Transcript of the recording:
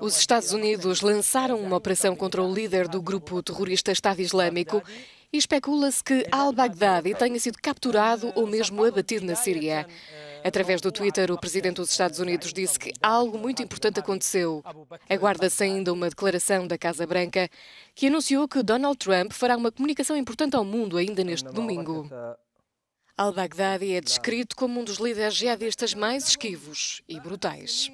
Os Estados Unidos lançaram uma operação contra o líder do grupo terrorista Estado Islâmico e especula-se que al-Baghdadi tenha sido capturado ou mesmo abatido na Síria. Através do Twitter, o presidente dos Estados Unidos disse que algo muito importante aconteceu. Aguarda-se ainda uma declaração da Casa Branca que anunciou que Donald Trump fará uma comunicação importante ao mundo ainda neste domingo. Al-Baghdadi é descrito como um dos líderes jihadistas mais esquivos e brutais.